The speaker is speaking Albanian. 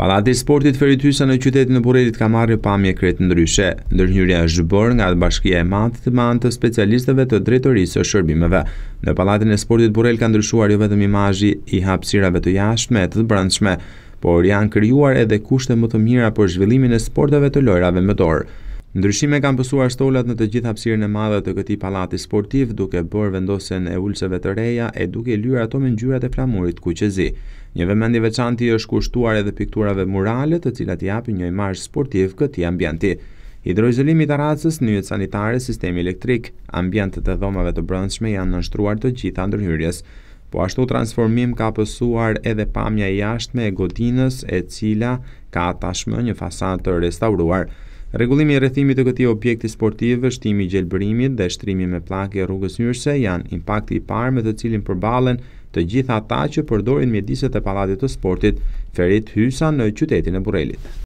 Palati Sportit Feritysa në qytetin në Burrelit ka marrë pamje kretë ndryshe, ndërhyrja është bërë nga të bashkia e matë të matë të specialistëve të drejtorisë o shërbimeve. Në Palatin e Sportit Burrel ka ndryshuar jo vetëm imazhi i hapsirave të jashtme të të por janë krijuar edhe kushte më të mira për zhvillimin e sportave të lojrave më dorë. Ndryshime kanë pësuar stolat në të gjithë hapsirën e madhe të këti palati sportiv duke bërë vendosën e ulseve të reja e duke lyra ato me në gjyrat e flamurit ku që zi. Një vëmendi veçanti është kushtuar edhe pikturave murale të cilat i api një imazh sportiv këti ambjanti. Hidroizolimi të ratësës, njët sanitare, sistemi elektrik, ambientet e dhomave të brëndshme janë nështruar të gjitha ndërhyrjes. Po ashtu transformim ka pësuar edhe pamja i ashtme e godinës e cila ka tashmë një fasadë të restauruar. Regullimi i rrethimit të këtij objekti sportiv, shtimi i gjelbërimit dhe shtrimi me pllakë rrugës hyrëse janë impakti i parë me të cilin përballen të gjithë ata që përdorin mjediset e pallatit të sportit Ferit Hysan në qytetin e Burrelit.